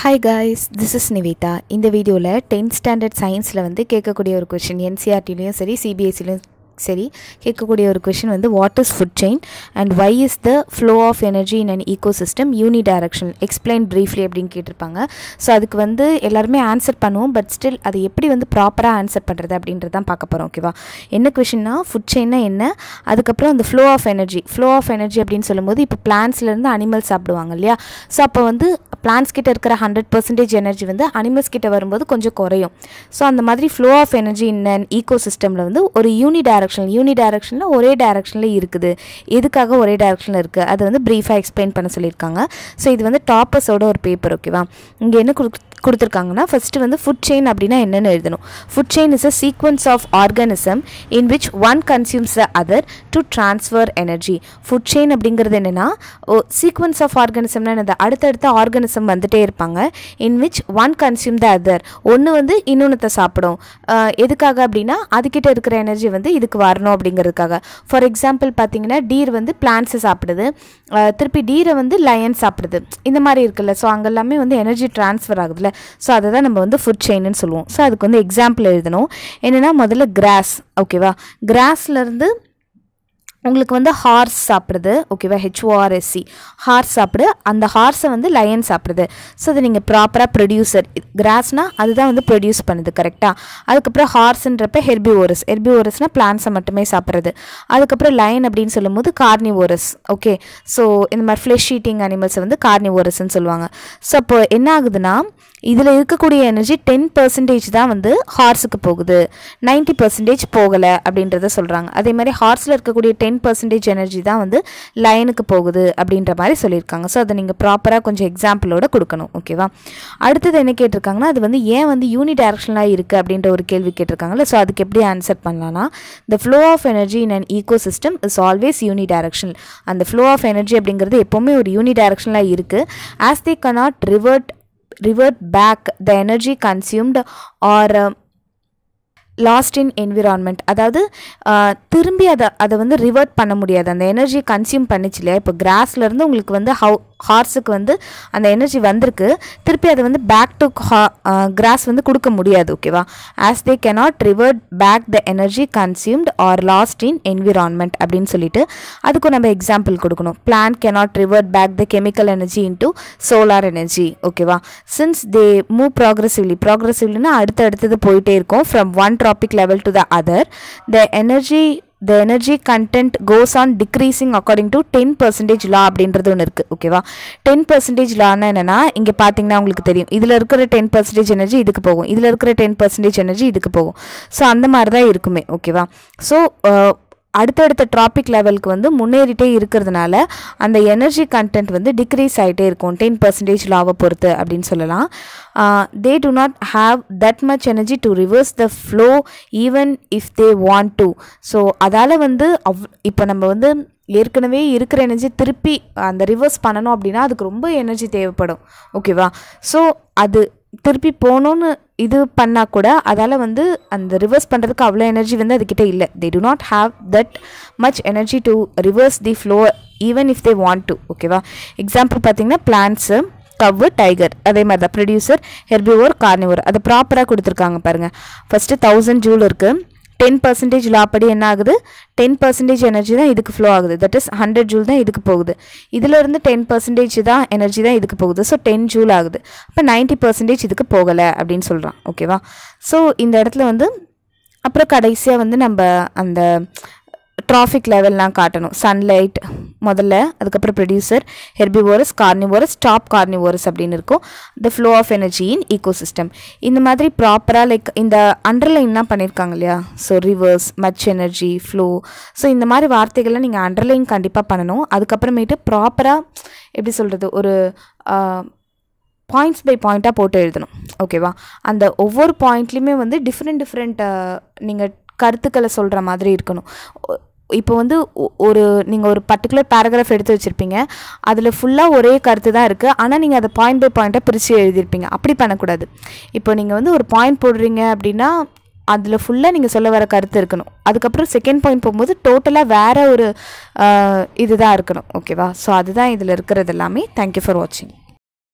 hi guys this is Nivetha இந்த வீடியோவில் tenth standard சயின்ஸில் வந்து கேட்கக்கூடிய ஒரு கொஷின் என்சிஆர்டிலையும் e சரி சிபிஎஸ்சிலையும் சரி கேட்கக்கூடிய ஒரு கொஷின் வந்து what is food chain and why is the flow of energy in and ecosystem uni direction explain briefly அப்படின்னு கேட்டிருப்பாங்க ஸோ அதுக்கு வந்து எல்லாருமே ஆன்சர் பண்ணுவோம் பட் ஸ்டில் அது எப்படி வந்து ப்ராப்பராக ஆன்சர் பண்ணுறது அப்படின்றது தான் பார்க்க போகிறோம் ஓகேவா என்ன கொஷின்னா ஃபுட் செயின்னா என்ன அதுக்கப்புறம் அந்த flow of energy flow of energy அப்படின்னு சொல்லும்போது இப்போ பிளான்ஸ்லேருந்து அனிமல்ஸ் சாப்பிடுவாங்க இல்லையா ஸோ அப்போ வந்து பிளான்ஸ் கிட்ட இருக்கிற ஹண்ட்ரட் பர்சன்டேஜ் எனர்ஜி வந்து அனிமல்ஸ் கிட்ட வரும்போது கொஞ்சம் குறையும் ஸோ அந்த மாதிரி flow of energy in and ஈகோ சிஸ்டமில் வந்து ஒரு யூனி டைரக்ஷன் டைரக்ஷன் யூனி டைரக்ஷனில் ஒரே டைரக்ஷனில் இருக்குது எதுக்காக ஒரே டைரக்ஷனில் இருக்குது அதை வந்து ப்ரீஃபாக எக்ஸ்பிளைன் பண்ண சொல்லியிருக்காங்க ஸோ இது வந்து டாப்பர்ஸோட ஒரு பேப்பர் ஓகேவா இங்கே என்ன கொடு கொடுத்துருக்காங்கன்னா ஃபஸ்ட்டு வந்து ஃபுட் செயின் அப்படின்னா என்னென்னு எழுதணும் food chain is a sequence of organism in which one consumes the other to transfer energy food chain அப்படிங்கிறது என்னென்னா சீக்வன்ஸ் ஆஃப் ஆர்கானிசம்னா என்னது அடுத்தடுத்த ஆர்கானிசம் வந்துட்டே இருப்பாங்க in which one consume the other ஒன்று வந்து இன்னொன்றத்தை சாப்பிடும் எதுக்காக அப்படின்னா அதுக்கிட்ட இருக்கிற எனர்ஜி வந்து இதுக்கு வீட்டுக்கு வரணும் அப்படிங்கிறதுக்காக ஃபார் எக்ஸாம்பிள் பார்த்தீங்கன்னா டீர் வந்து பிளான்ஸை சாப்பிடுது திருப்பி டீரை வந்து லயன் சாப்பிடுது இந்த மாதிரி இருக்குல்ல ஸோ அங்கெல்லாமே வந்து எனர்ஜி ட்ரான்ஸ்ஃபர் ஆகுதுல்ல ஸோ அதை தான் நம்ம வந்து ஃபுட் செயின்னு சொல்லுவோம் ஸோ அதுக்கு வந்து எக்ஸாம்பிள் எழுதணும் என்னென்னா முதல்ல கிராஸ் ஓகேவா கிராஸ்லேருந்து உங்களுக்கு வந்து ஹார்ஸ் சாப்பிட்றது ஓகேவா ஹெச்ஓஆர்எஸ்சி ஹார்ஸ் சாப்பிடு அந்த ஹார்ஸை வந்து லயன் சாப்பிடுது ஸோ அதை நீங்கள் ப்ராப்பராக ப்ரொடியூசர் கிராஸ்னால் அதுதான் வந்து ப்ரொடியூஸ் பண்ணுது கரெக்டாக அதுக்கப்புறம் ஹார்ஸ்ன்றப்ப ஹெர்பி ஓரஸ் ஹெர்பி ஓரஸ்னால் பிளான்ஸை மட்டுமே சாப்பிட்றது அதுக்கப்புறம் லயன் அப்படின்னு சொல்லும்போது கார்னி ஓரஸ் ஓகே ஸோ இந்த மாதிரி ஃப்ளெஷ் ஈட்டிங் அனிமல்ஸை வந்து கார்னி ஓரஸ்ன்னு சொல்லுவாங்க ஸோ அப்போது என்ன ஆகுதுன்னா இதில் இருக்கக்கூடிய எனர்ஜி டென் பர்சன்டேஜ் தான் வந்து ஹார்ஸுக்கு போகுது நைன்ட்டி பர்சன்டேஜ் போகலை அப்படின்றத சொல்கிறாங்க அதே மாதிரி ஹார்ஸில் இருக்கக்கூடிய டென் பர்சன்டேஜ் எனர்ஜி தான் வந்து லைனுக்கு போகுது அப்படின்ற மாதிரி சொல்லியிருக்காங்க ஸோ அதை நீங்கள் ப்ராப்பராக கொஞ்சம் எக்ஸாம்பிளோட கொடுக்கணும் ஓகேவா அடுத்தது என்ன கேட்டிருக்காங்கன்னா அது வந்து ஏன் வந்து யூனி டேரக்ஷனாக இருக்குது அப்படின்ற ஒரு கேள்வி கேட்டிருக்காங்கல்ல ஸோ அதுக்கு எப்படி ஆன்சர் பண்ணலாம்னா the flow of energy in an ecosystem is always uni direction அந்த ஃப்ளோ ஆஃப் எனர்ஜி அப்படிங்கிறது எப்போவுமே ஒரு யூனி டேரக்ஷனாக இருக்குது as they cannot revert revert back the energy consumed or lost in environment அதாவது திரும்பி அதை அதை வந்து ரிவர்ட் பண்ண முடியாது அந்த எனர்ஜி கன்சியூம் பண்ணிச்சு இல்லையா இப்போ கிராஸ்லேருந்து உங்களுக்கு வந்து ஹவு ஹார்ஸுக்கு வந்து அந்த எனர்ஜி வந்திருக்கு திருப்பி அதை வந்து பேக் டு கிராஸ் வந்து கொடுக்க முடியாது ஓகேவா as they cannot revert back the energy consumed or lost in environment அப்படின்னு சொல்லிட்டு அதுக்கும் நம்ம எக்ஸாம்பிள் கொடுக்கணும் plant cannot revert back the chemical energy to solar energy ஓகேவா சின்ஸ் தே மூவ் ப்ராக்ரெசிவ்லி ப்ராக்ரெசிவ்லின்னா அடுத்து அடுத்தது போயிட்டே இருக்கும் from one trophic level to the other the energy the energy content goes on decreasing according to ten percentage law அப்படின்றது ஒன்று இருக்குது ஓகேவா டென் பர்சன்டேஜ் லானா என்னென்னா இங்கே பார்த்தீங்கன்னா உங்களுக்கு தெரியும் இதில் இருக்கிற டென் பர்சன்டேஜ் எனர்ஜி இதுக்கு போகும் இதில் இருக்கிற டென் பர்சன்டேஜ் எனர்ஜி இதுக்கு போகும் ஸோ அந்த மாதிரி தான் இருக்குமே ஓகேவா ஸோ அடுத்தடுத்த ட்ராபிக் லெவலுக்கு வந்து முன்னேறிட்டே இருக்கிறதுனால அந்த எனர்ஜி கண்டென்ட் வந்து டிக்ரீஸ் ஆகிட்டே இருக்கும் டென் பர்சன்டேஜ் லாவை பொறுத்து அப்படின்னு சொல்லலாம் they do not have that much energy to reverse the flow even if they want to so அதால் வந்து அவ் இப்போ நம்ம வந்து ஏற்கனவே இருக்கிற எனர்ஜி திருப்பி அந்த ரிவர்ஸ் பண்ணணும் அப்படின்னா அதுக்கு ரொம்ப எனர்ஜி தேவைப்படும் ஓகேவா ஸோ அது திருப்பி போகணுன்னு இது பண்ணால் கூட அதால் வந்து அந்த ரிவர்ஸ் பண்ணுறதுக்கு அவ்வளோ எனர்ஜி வந்து அதுக்கிட்ட இல்லை they do not have that much energy to reverse the flow even if they want to ஓகேவா எக்ஸாம்பிள் பார்த்தீங்கன்னா பிளான்ஸு கவ்வு டைகர் அதே மாதிரி தான் ப்ரொடியூசர் ஹெர்பிவோர் கார்னிவோர் அதை ப்ராப்பராக கொடுத்துருக்காங்க பாருங்கள் ஃபஸ்ட்டு தௌசண்ட் ஜூல் இருக்குது டென் பர்சன்டேஜ் லாப்படி என்ன ஆகுது டென் பர்சன்டேஜ் எனர்ஜி தான் இதுக்கு ஃப்ளோ ஆகுது தட் இஸ் ஹண்ட்ரட் ஜூல் தான் இதுக்கு போகுது இதிலிருந்து டென் பர்சன்டேஜ் தான் எனர்ஜி தான் இதுக்கு போகுது ஸோ டென் ஜூல் ஆகுது அப்போ நைன்ட்டி பர்சன்டேஜ் இதுக்கு போகலை அப்படின்னு சொல்கிறான் ஓகேவா ஸோ இந்த இடத்துல வந்து அப்புறம் கடைசியாக வந்து நம்ம அந்த ட்ராஃபிக் லெவல்லாம் காட்டணும் சன்லைட் முதல்ல அதுக்கப்புறம் producer herbivorous carnivorous top carnivorous அப்படின்னு இருக்கும் the flow of energy in system இந்த மாதிரி ப்ராப்பராக லைக் இந்த அண்டர்லைன்லாம் பண்ணியிருக்காங்க இல்லையா so reverse much energy flow so இந்த மாதிரி வார்த்தைகள்லாம் நீங்கள் அண்டர்லைன் கண்டிப்பாக பண்ணணும் அதுக்கப்புறமேட்டு ப்ராப்பராக எப்படி சொல்கிறது ஒரு பாயிண்ட்ஸ் பை பாயிண்ட்டாக போட்டு எழுதணும் ஓகேவா அந்த ஒவ்வொரு பாயிண்ட்லேயுமே வந்து டிஃப்ரெண்ட் டிஃப்ரெண்ட் நீங்கள் கருத்துக்களை சொல்கிற மாதிரி இருக்கணும் இப்போ வந்து ஒரு நீங்கள் ஒரு பர்டிகுலர் பேராகிராஃப் எடுத்து வச்சுருப்பீங்க அதில் ஃபுல்லாக ஒரே கருத்து தான் இருக்குது ஆனால் நீங்கள் அதை பாயிண்ட் பை பாயிண்ட்டாக பிரித்து எழுதியிருப்பீங்க அப்படி பண்ணக்கூடாது இப்போ நீங்கள் வந்து ஒரு பாயிண்ட் போடுறீங்க அப்படின்னா அதில் ஃபுல்லாக நீங்கள் சொல்ல வர கருத்து இருக்கணும் அதுக்கப்புறம் செகண்ட் பாயிண்ட் போகும்போது டோட்டலாக வேறு ஒரு இதுதான் இருக்கணும் ஓகேவா ஸோ அதுதான் இதில் இருக்கிறது எல்லாமே தேங்க்யூ ஃபார் வாட்சிங்